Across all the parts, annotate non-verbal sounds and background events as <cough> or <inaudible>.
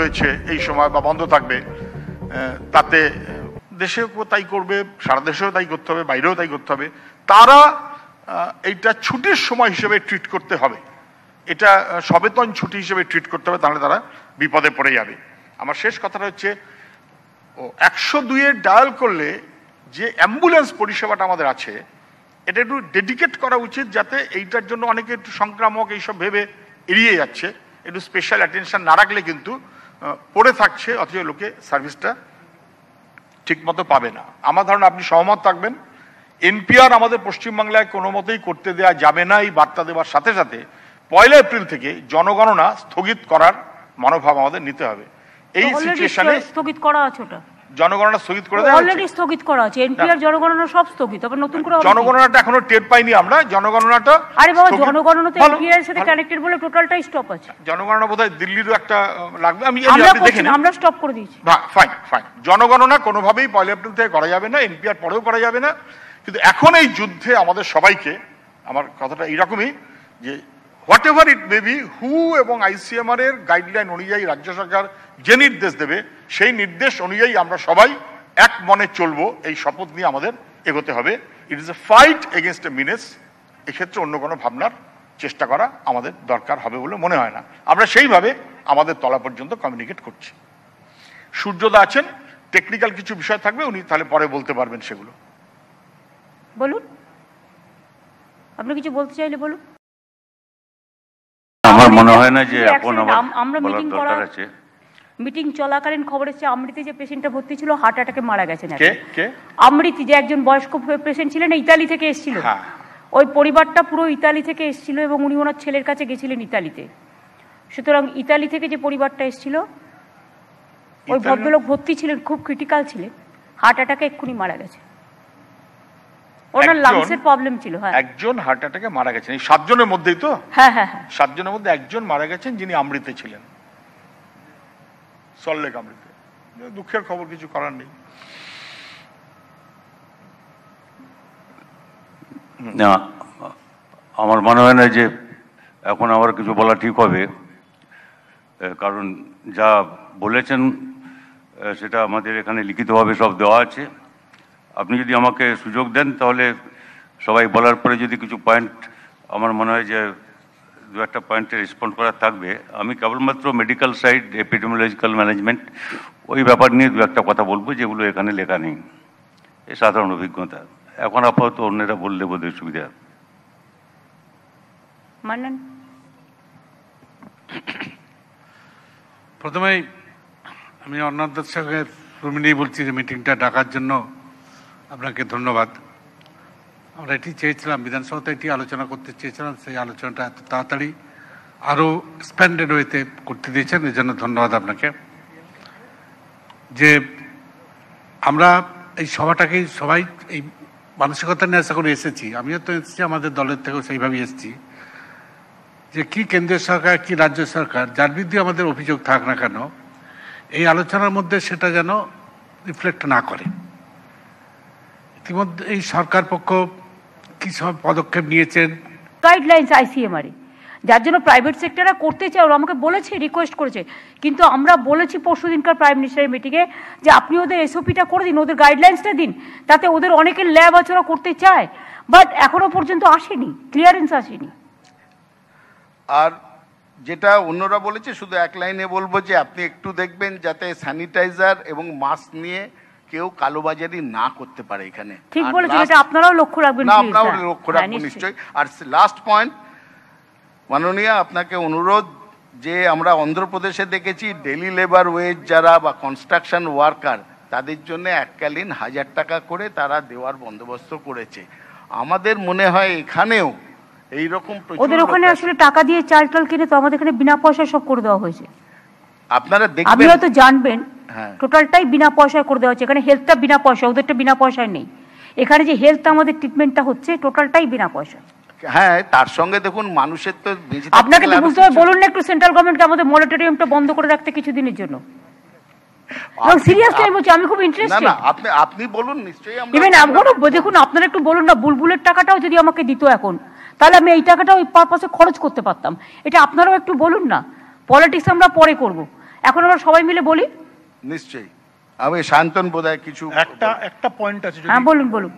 রয়েছে এই সময় বা বন্ধ থাকবে তাতে দেশেও তাই করবে সারা দেশেও তাই করতে হবে বাইরেও তাই করতে হবে তারা এইটা ছুটির সময় হিসেবে ট্রিট করতে হবে এটা সবেতন ছুটি হিসেবে ট্রিট করতে হবে তাহলে তারা বিপদে পড়ে যাবে আমার শেষ কথাটা হচ্ছে ও একশো দুইয়ে ডায়াল করলে যে অ্যাম্বুলেন্স পরিষেবাটা আমাদের আছে এটা একটু ডেডিকেট করা উচিত যাতে এইটার জন্য অনেকে একটু সংক্রামক এইসব ভেবে এড়িয়ে যাচ্ছে একটু স্পেশাল অ্যাটেনশন না রাখলে কিন্তু পড়ে থাকছে অথচ লোকে সার্ভিসটা ঠিকমতো পাবে না আমার ধারণা আপনি সহমত থাকবেন এনপিআর আমাদের পশ্চিমবাংলায় কোনো মতেই করতে দেওয়া যাবে না এই বার্তা দেওয়ার সাথে সাথে পয়লা এপ্রিল থেকে জনগণনা স্থগিত করার মনোভাব আমাদের নিতে হবে এই সিচুয়েশনে স্থগিত করা আছে ওটা জনগণনা স্থগিত করে দেওয়া অলরেডি স্থগিত করা আছে এনপিআর জনগণনা সব স্থগিত আবার নতুন করে জনগণনাটা এখনো টের পাইনি আমরা জনগণনাটা আরে বাবা জনগণনা তো এনপিআর এর সাথে কানেক্টেড বলে টোটালটাই স্টপ আছে জনগণনা বোধহয় দিল্লির একটা লাগবে আমি আমরা আমরা স্টপ করে দিয়েছি ফাইন ফাইন জনগণনা কোনোভাবেই পয়লা এপ্রিল থেকে করা যাবে না এনপিআর পরেও করা যাবে না কিন্তু এখন এই যুদ্ধে আমাদের সবাইকে আমার কথাটা এইরকমই যে whatever it may be হু এবং আইসিএমআর এর গাইডলাইন অনুযায়ী রাজ্য সরকার যে নির্দেশ দেবে সেই নির্দেশ অনুযায়ী আমরা সবাই এক মনে চলবো এই শপথ নিয়ে আমাদের এগোতে হবে it is a fight against a menace এক্ষেত্রে অন্য কোনো ভাবনার চেষ্টা করা আমাদের দরকার হবে বলে মনে হয় না আমরা সেইভাবে আমাদের তলা পর্যন্ত কমিউনিকেট করছি সূর্যদা আছেন টেকনিক্যাল কিছু বিষয় থাকবে উনি তাহলে পরে বলতে পারবেন সেগুলো বলুন আপনি কিছু বলতে চাইলে বলুন আমার মনে হয় না যে এখন আমরা মিটিং করার আছে মিটিং চলাকালীন খবর এসেছে আমৃতি যে পেশেন্টটা ভর্তি ছিল হার্ট অ্যাটাকে মারা গেছেন আমৃতি যে একজন বয়স্ক পেশেন্ট ছিলেন ইতালি থেকে এসেছিল হ্যাঁ। ওই পরিবারটা পুরো ইতালি থেকে এসেছিল এবং উনি ওনার ছেলের কাছে গেছিলেন ইতালিতে সুতরাং ইতালি থেকে যে পরিবারটা এসেছিল ওই ভদ্রলোক ভর্তি ছিলেন খুব ক্রিটিক্যাল ছিলেন হার্ট অ্যাটাকে এক্ষুনি মারা গেছে ওনার লাংসের প্রবলেম ছিল হ্যাঁ একজন হার্ট অ্যাটাকে মারা গেছেন এই সাতজনের মধ্যেই তো হ্যাঁ, হ্যাঁ হ্যাঁ সাতজনের মধ্যে একজন মারা গেছেন যিনি আমৃতে ছিলেন সল্লেক আমৃতে দুঃখের খবর কিছু করার নেই না আমার মনে হয় না যে এখন আবার কিছু বলা ঠিক হবে কারণ যা বলেছেন সেটা আমাদের এখানে লিখিতভাবে সব দেওয়া আছে আপনি যদি আমাকে সুযোগ দেন তাহলে সবাই বলার পরে যদি কিছু পয়েন্ট আমার মনে হয় যে দু একটা পয়েন্টে রেসপন্ড করা থাকবে আমি কেবলমাত্র মেডিকেল সাইড এপিডেমিওলজিক্যাল ম্যানেজমেন্ট ওই ব্যাপার নিয়ে দু একটা কথা বলবো যেগুলো এখানে লেখা নেই এ সাধারণ অভিজ্ঞতা এখন আপাতত অন্যেরা বললে বোধহয় সুবিধা প্রথমে প্রথমেই আমি অন্নাথ সঙ্গে রুমিনী বলছি যে মিটিংটা ডাকার জন্য আপনাকে ধন্যবাদ আমরা এটি চেয়েছিলাম বিধানসভাতে এটি আলোচনা করতে চেয়েছিলাম সেই আলোচনাটা এত তাড়াতাড়ি আরও এক্সপ্যান্ডেড ওয়েতে করতে দিয়েছেন এর জন্য ধন্যবাদ আপনাকে যে আমরা এই সভাটাকে সবাই এই মানসিকতা নিয়ে আশা করে এসেছি আমিও তো এসেছি আমাদের দলের থেকেও সেইভাবেই এসেছি যে কি কেন্দ্রীয় সরকার কি রাজ্য সরকার যার বিরুদ্ধে আমাদের অভিযোগ থাক না কেন এই আলোচনার মধ্যে সেটা যেন রিফ্লেক্ট না করে ইতিমধ্যে এই সরকার পক্ষ কী সব পদক্ষেপ নিয়েছেন গাইডলাইন্স আইসিএমআর যার জন্য প্রাইভেট সেক্টররা করতে চায় ওরা আমাকে বলেছে রিকোয়েস্ট করেছে কিন্তু আমরা বলেছি পরশু দিনকার প্রাইম মিনিস্টারের মিটিংয়ে যে আপনি ওদের এসওপিটা করে দিন ওদের গাইডলাইন্সটা দিন তাতে ওদের অনেকের ল্যাব ওরা করতে চায় বাট এখনও পর্যন্ত আসেনি ক্লিয়ারেন্স আসেনি আর যেটা অন্যরা বলেছে শুধু এক লাইনে বলবো যে আপনি একটু দেখবেন যাতে স্যানিটাইজার এবং মাস্ক নিয়ে কেউ কালোবাজারি না করতে পারে এখানে ঠিক বলেছেন এটা আপনারাও লক্ষ্য রাখবেন না আপনারাও হ্যাঁ। লক্ষ্য হ্যাঁ, রাখবেন নিশ্চয়ই আর লাস্ট পয়েন্ট মাননীয় আপনাকে অনুরোধ যে আমরা অন্ধ্রপ্রদেশে দেখেছি ডেলি লেবার ওয়েজ যারা বা কনস্ট্রাকশন ওয়ার্কার তাদের জন্য এককালীন হাজার টাকা করে তারা দেওয়ার বন্দোবস্ত করেছে আমাদের মনে হয় এখানেও এই রকম ওদের ওখানে আসলে টাকা দিয়ে চাল টাল কিনে তো আমাদের এখানে বিনা পয়সা সব করে দেওয়া হয়েছে আপনারা দেখবেন আপনারা হয়তো জানবেন টোটালটাই হ্যাঁ। বিনা পয়সায় করে দেওয়া হচ্ছে এখানে হেলথটা বিনা পয়সা ওদেরটা বিনা পয়সায় নেই এখানে যে হেলথ আমাদের ট্রিটমেন্টটা হচ্ছে টোটালটাই বিনা পয়সা হ্যাঁ তার সঙ্গে দেখুন মানুষের তো আপনাকে বুঝতে হবে বলুন না একটু সেন্ট্রাল গভর্নমেন্টকে আমাদের বন্ধ করে রাখতে কিছুদিনের জন্য বুলবুলের টাকাটাও যদি আমাকে এখন তাহলে আমি এই খরচ করতে পারতাম এটা আপনারাও একটু বলুন না পলিটিক্স আমরা পরে করব এখন আমরা সবাই মিলে বলি নিশ্চয়ই আমি শান্তন বোধহয় কিছু একটা একটা পয়েন্ট আছে হ্যাঁ বলুন বলুন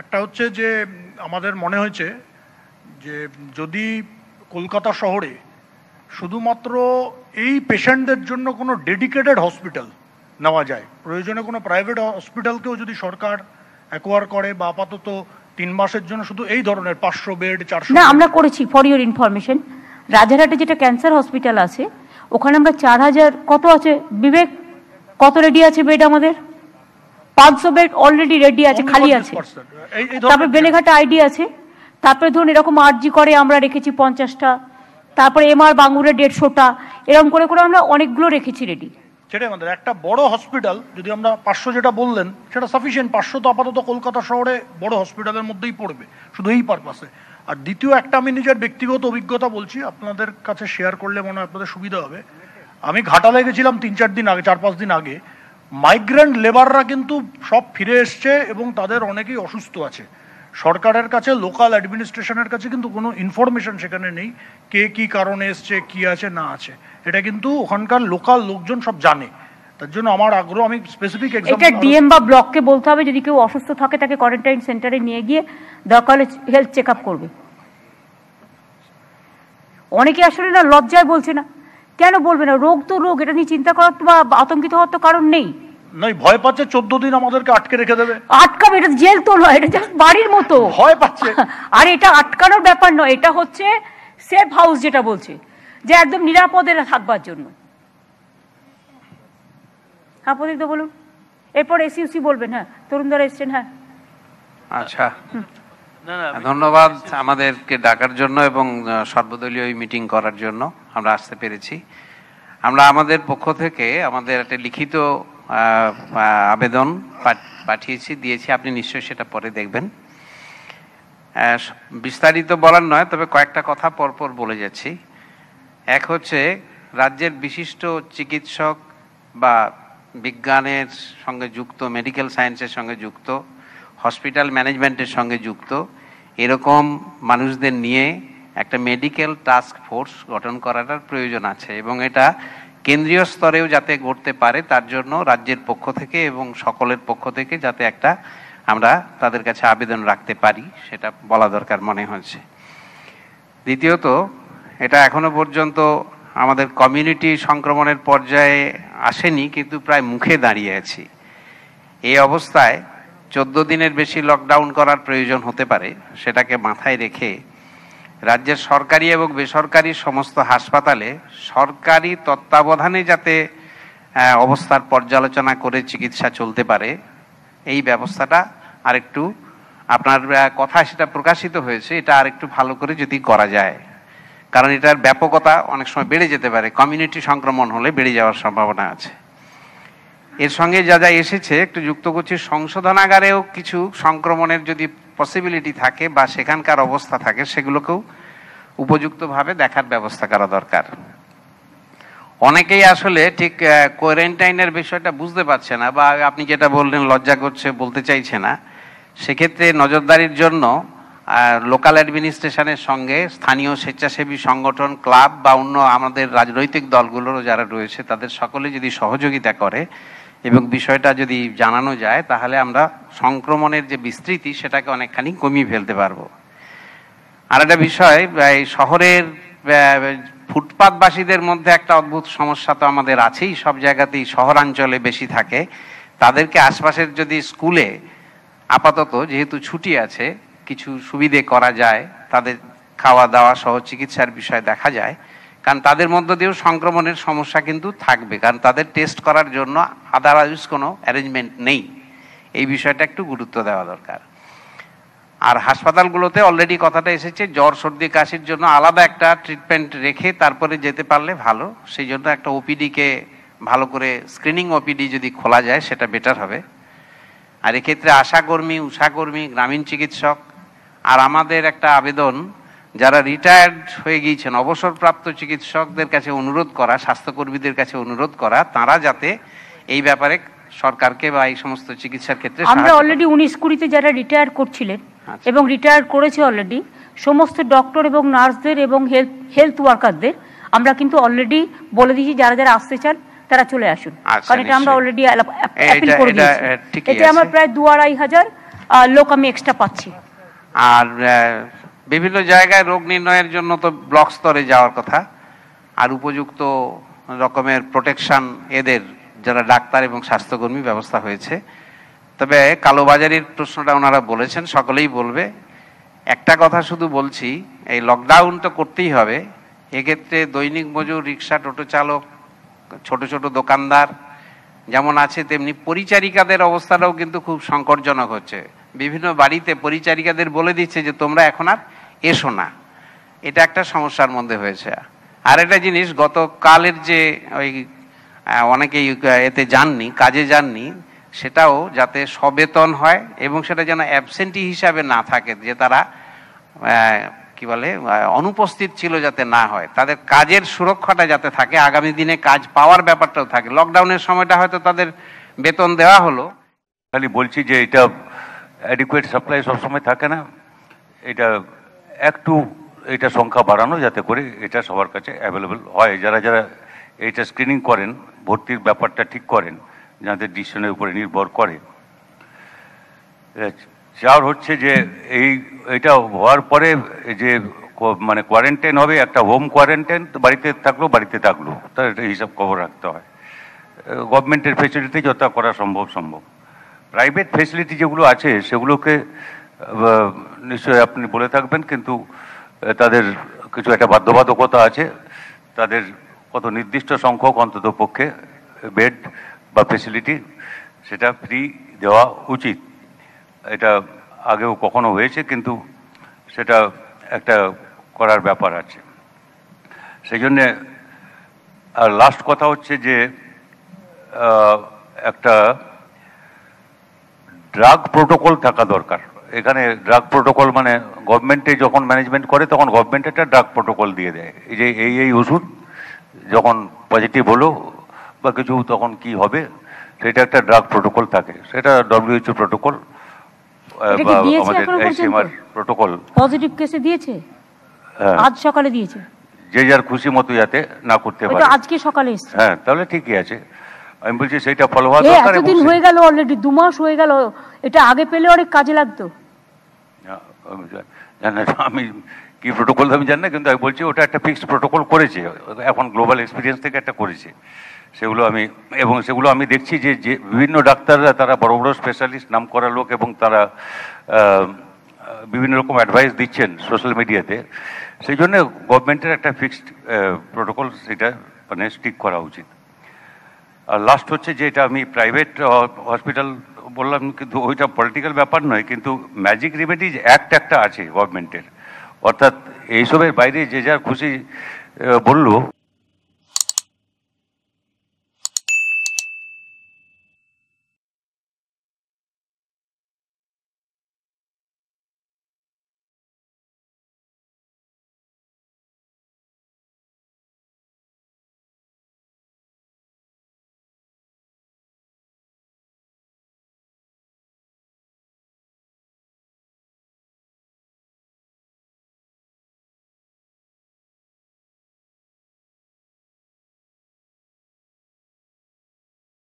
একটা হচ্ছে যে আমাদের মনে হয়েছে যে যদি কলকাতা শহরে শুধুমাত্র এই পেশেন্টদের জন্য কোনো ডেডিকেটেড হসপিটাল নেওয়া যায় প্রয়োজনে কোনো প্রাইভেট হসপিটালকেও যদি সরকার অ্যাকোয়ার করে বা আপাতত তিন মাসের জন্য শুধু এই ধরনের পাঁচশো বেড চারশো না আমরা করেছি ফর ইউর ইনফরমেশন রাজারহাটে যেটা ক্যান্সার হসপিটাল আছে ওখানে আমরা চার হাজার কত আছে বিবেক কত রেডি আছে বেড আমাদের পাঁচশো বেড অলরেডি রেডি আছে খালি আছে তারপরে বেলেঘাটা আইডি আছে তারপরে ধরুন এরকম আরজি করে আমরা রেখেছি পঞ্চাশটা তারপরে আর বাঙ্গুরে দেড়শোটা এরকম করে করে আমরা অনেকগুলো রেখেছি রেডি সেটাই আমাদের একটা বড় হসপিটাল যদি আমরা পাঁচশো যেটা বললেন সেটা সাফিসিয়েন্ট পাঁচশো তো আপাতত কলকাতা শহরে বড় হসপিটালের মধ্যেই পড়বে শুধু এই পারপাসে আর দ্বিতীয় একটা আমি নিজের ব্যক্তিগত অভিজ্ঞতা বলছি আপনাদের কাছে শেয়ার করলে মনে হয় আপনাদের সুবিধা হবে আমি ঘাটালে গেছিলাম তিন চার দিন আগে চার পাঁচ দিন আগে মাইগ্রেন্ট লেবাররা কিন্তু সব ফিরে এসছে এবং তাদের অনেকেই অসুস্থ আছে সরকারের কাছে লোকাল অ্যাডমিনিস্ট্রেশনের কাছে কিন্তু কোনো ইনফরমেশন সেখানে নেই কে কি কারণে এসছে কি আছে না আছে এটা কিন্তু ওখানকার লোকাল লোকজন সব জানে তার জন্য আমার আগ্রহ আমি স্পেসিফিক ডিএম বা ব্লককে বলতে হবে যদি কেউ অসুস্থ থাকে তাকে কোয়ারেন্টাইন সেন্টারে নিয়ে গিয়ে দরকার হলে হেলথ চেক আপ করবে অনেকে আসলে না লজ্জায় বলছে না কেন বলবে না রোগ তো রোগ এটা নিয়ে চিন্তা করার বা আতঙ্কিত হওয়ার তো কারণ নেই নয় ভয় পাচ্ছে চোদ্দ দিন আমাদেরকে আটকে রেখে দেবে আটকাবে এটা জেল তো নয় এটা জাস্ট বাড়ির মতো ভয় পাচ্ছে <laughs> আর এটা আটকানোর ব্যাপার নয় এটা হচ্ছে সেফ হাউস যেটা বলছে যে একদম নিরাপদে থাকবার জন্য হ্যাঁ তো বলুন এরপর এসি উসি বলবেন হ্যাঁ তরুণদারা এসছেন হ্যাঁ আচ্ছা ধন্যবাদ আমাদেরকে ডাকার জন্য এবং সর্বদলীয় মিটিং করার জন্য আমরা আসতে পেরেছি আমরা আমাদের পক্ষ থেকে আমাদের একটা লিখিত আবেদন পাঠিয়েছি দিয়েছি আপনি নিশ্চয়ই সেটা পরে দেখবেন বিস্তারিত বলার নয় তবে কয়েকটা কথা পরপর বলে যাচ্ছি এক হচ্ছে রাজ্যের বিশিষ্ট চিকিৎসক বা বিজ্ঞানের সঙ্গে যুক্ত মেডিকেল সায়েন্সের সঙ্গে যুক্ত হসপিটাল ম্যানেজমেন্টের সঙ্গে যুক্ত এরকম মানুষদের নিয়ে একটা মেডিকেল টাস্ক ফোর্স গঠন করাটার প্রয়োজন আছে এবং এটা কেন্দ্রীয় স্তরেও যাতে ঘটতে পারে তার জন্য রাজ্যের পক্ষ থেকে এবং সকলের পক্ষ থেকে যাতে একটা আমরা তাদের কাছে আবেদন রাখতে পারি সেটা বলা দরকার মনে হয়েছে দ্বিতীয়ত এটা এখনো পর্যন্ত আমাদের কমিউনিটি সংক্রমণের পর্যায়ে আসেনি কিন্তু প্রায় মুখে দাঁড়িয়ে আছি এই অবস্থায় চোদ্দ দিনের বেশি লকডাউন করার প্রয়োজন হতে পারে সেটাকে মাথায় রেখে রাজ্যের সরকারি এবং বেসরকারি সমস্ত হাসপাতালে সরকারি তত্ত্বাবধানে যাতে অবস্থার পর্যালোচনা করে চিকিৎসা চলতে পারে এই ব্যবস্থাটা আরেকটু আপনার কথা সেটা প্রকাশিত হয়েছে এটা আরেকটু ভালো করে যদি করা যায় কারণ এটার ব্যাপকতা অনেক সময় বেড়ে যেতে পারে কমিউনিটি সংক্রমণ হলে বেড়ে যাওয়ার সম্ভাবনা আছে এর সঙ্গে যা যা এসেছে একটু যুক্ত করছি সংশোধনাগারেও কিছু সংক্রমণের যদি পসিবিলিটি থাকে বা সেখানকার অবস্থা থাকে সেগুলোকেও উপযুক্তভাবে দেখার ব্যবস্থা করা দরকার অনেকেই আসলে ঠিক কোয়ারেন্টাইনের বিষয়টা বুঝতে পারছে না বা আপনি যেটা বললেন লজ্জা করছে বলতে চাইছে না সেক্ষেত্রে নজরদারির জন্য আর লোকাল অ্যাডমিনিস্ট্রেশনের সঙ্গে স্থানীয় স্বেচ্ছাসেবী সংগঠন ক্লাব বা অন্য আমাদের রাজনৈতিক দলগুলোরও যারা রয়েছে তাদের সকলে যদি সহযোগিতা করে এবং বিষয়টা যদি জানানো যায় তাহলে আমরা সংক্রমণের যে বিস্তৃতি সেটাকে অনেকখানি কমিয়ে ফেলতে পারবো আর একটা বিষয় শহরের ফুটপাতবাসীদের মধ্যে একটা অদ্ভুত সমস্যা তো আমাদের আছেই সব জায়গাতেই শহরাঞ্চলে বেশি থাকে তাদেরকে আশপাশের যদি স্কুলে আপাতত যেহেতু ছুটি আছে কিছু সুবিধে করা যায় তাদের খাওয়া দাওয়া সহ চিকিৎসার বিষয় দেখা যায় কারণ তাদের মধ্য দিয়েও সংক্রমণের সমস্যা কিন্তু থাকবে কারণ তাদের টেস্ট করার জন্য আদারাইজ কোনো অ্যারেঞ্জমেন্ট নেই এই বিষয়টা একটু গুরুত্ব দেওয়া দরকার আর হাসপাতালগুলোতে অলরেডি কথাটা এসেছে জ্বর সর্দি কাশির জন্য আলাদা একটা ট্রিটমেন্ট রেখে তারপরে যেতে পারলে ভালো সেই জন্য একটা ওপিডিকে ভালো করে স্ক্রিনিং ওপিডি যদি খোলা যায় সেটা বেটার হবে আর এক্ষেত্রে আশাকর্মী উষাকর্মী গ্রামীণ চিকিৎসক আর আমাদের একটা আবেদন যারা রিটায়ার্ড হয়ে গিয়েছেন অবসরপ্রাপ্ত চিকিৎসকদের কাছে অনুরোধ করা স্বাস্থ্যকর্মীদের কাছে অনুরোধ করা তারা যাতে এই ব্যাপারে সরকারকে বা এই সমস্ত চিকিৎসার ক্ষেত্রে আমরা অলরেডি উনিশ কুড়িতে যারা রিটায়ার করছিলেন আচ্ছা। এবং রিটায়ার করেছে অলরেডি সমস্ত ডক্টর এবং নার্সদের এবং হেলথ হেলথ ওয়ার্কারদের আমরা কিন্তু অলরেডি বলে দিয়েছি যারা যারা আসতে চান তারা চলে আসুন আচ্ছা, কারণ এটা আমরা অলরেডি অ্যাপিল করে দিয়েছি এটা আমরা প্রায় দু আড়াই হাজার লোক আমি এক্সট্রা পাচ্ছি আর বিভিন্ন জায়গায় রোগ নির্ণয়ের জন্য তো ব্লক স্তরে যাওয়ার কথা আর উপযুক্ত রকমের প্রোটেকশান এদের যারা ডাক্তার এবং স্বাস্থ্যকর্মী ব্যবস্থা হয়েছে তবে কালোবাজারির প্রশ্নটা ওনারা বলেছেন সকলেই বলবে একটা কথা শুধু বলছি এই লকডাউন তো করতেই হবে এক্ষেত্রে দৈনিক মজুর রিক্সা টোটো চালক ছোট ছোট দোকানদার যেমন আছে তেমনি পরিচারিকাদের অবস্থাটাও কিন্তু খুব সংকটজনক হচ্ছে বিভিন্ন বাড়িতে পরিচারিকাদের বলে দিচ্ছে যে তোমরা এখন আর এসো না এটা একটা সমস্যার মধ্যে হয়েছে আর একটা জিনিস গতকালের যে ওই অনেকেই এতে যাননি কাজে যাননি সেটাও যাতে সবেতন হয় এবং সেটা যেন অ্যাবসেন্টি হিসাবে না থাকে যে তারা কি বলে অনুপস্থিত ছিল যাতে না হয় তাদের কাজের সুরক্ষাটা যাতে থাকে আগামী দিনে কাজ পাওয়ার ব্যাপারটাও থাকে লকডাউনের সময়টা হয়তো তাদের বেতন দেওয়া হলো খালি বলছি যে এটা অ্যাডিকুয়েট সাপ্লাই সবসময় থাকে না এটা একটু এটা সংখ্যা বাড়ানো যাতে করে এটা সবার কাছে অ্যাভেলেবেল হয় যারা যারা এইটা স্ক্রিনিং করেন ভর্তির ব্যাপারটা ঠিক করেন যাদের ডিসিশনের উপরে নির্ভর করে চার হচ্ছে যে এই এটা হওয়ার পরে যে মানে কোয়ারেন্টাইন হবে একটা হোম কোয়ারেন্টাইন বাড়িতে থাকলো বাড়িতে থাকলো তার হিসাব খবর রাখতে হয় গভর্নমেন্টের ফেসিলিটি যত করা সম্ভব সম্ভব প্রাইভেট ফেসিলিটি যেগুলো আছে সেগুলোকে নিশ্চয়ই আপনি বলে থাকবেন কিন্তু তাদের কিছু একটা বাধ্যবাধকতা আছে তাদের কত নির্দিষ্ট সংখ্যক অন্তত পক্ষে বেড বা ফেসিলিটি সেটা ফ্রি দেওয়া উচিত এটা আগেও কখনো হয়েছে কিন্তু সেটা একটা করার ব্যাপার আছে সেই জন্যে আর লাস্ট কথা হচ্ছে যে একটা ড্রাগ প্রোটোকল থাকা দরকার এখানে ড্রাগ প্রোটোকল মানে গভর্নমেন্টে যখন ম্যানেজমেন্ট করে তখন গভর্নমেন্ট একটা ড্রাগ প্রোটোকল দিয়ে দেয় এই যে এই এই ওষুধ যখন পজিটিভ হলো বা কিছু তখন কি হবে সেটা একটা ড্রাগ প্রোটোকল থাকে সেটা ডব্লিউএইচও প্রোটোকল আমাদের এইচএমআর প্রোটোকল পজিটিভ কেসে দিয়েছে হ্যাঁ। আজ সকালে দিয়েছে যে যার খুশি মতো যাতে না করতে পারে আজকে সকালে হ্যাঁ তাহলে ঠিকই আছে আমি বলছি সেটা ফলোয়া দরকার এতদিন হয়ে গেল অলরেডি দু মাস হয়ে গেল এটা আগে পেলে অনেক কাজে লাগতো আমি কি প্রোটোকল আমি জানি না কিন্তু আমি বলছি ওটা একটা ফিক্সড প্রোটোকল করেছে এখন গ্লোবাল এক্সপিরিয়েন্স থেকে একটা করেছে সেগুলো আমি এবং সেগুলো আমি দেখছি যে যে বিভিন্ন ডাক্তাররা তারা বড় বড় স্পেশালিস্ট নাম করা লোক এবং তারা বিভিন্ন রকম অ্যাডভাইস দিচ্ছেন সোশ্যাল মিডিয়াতে সেই জন্য গভর্নমেন্টের একটা ফিক্সড প্রোটোকল সেটা মানে স্টিক করা উচিত আর লাস্ট হচ্ছে যে এটা আমি প্রাইভেট হসপিটাল বললাম কিন্তু ওইটা পলিটিক্যাল ব্যাপার নয় কিন্তু ম্যাজিক রেমেডিজ অ্যাক্ট একটা আছে গভর্নমেন্টের অর্থাৎ এইসবের বাইরে যে যার খুশি বললো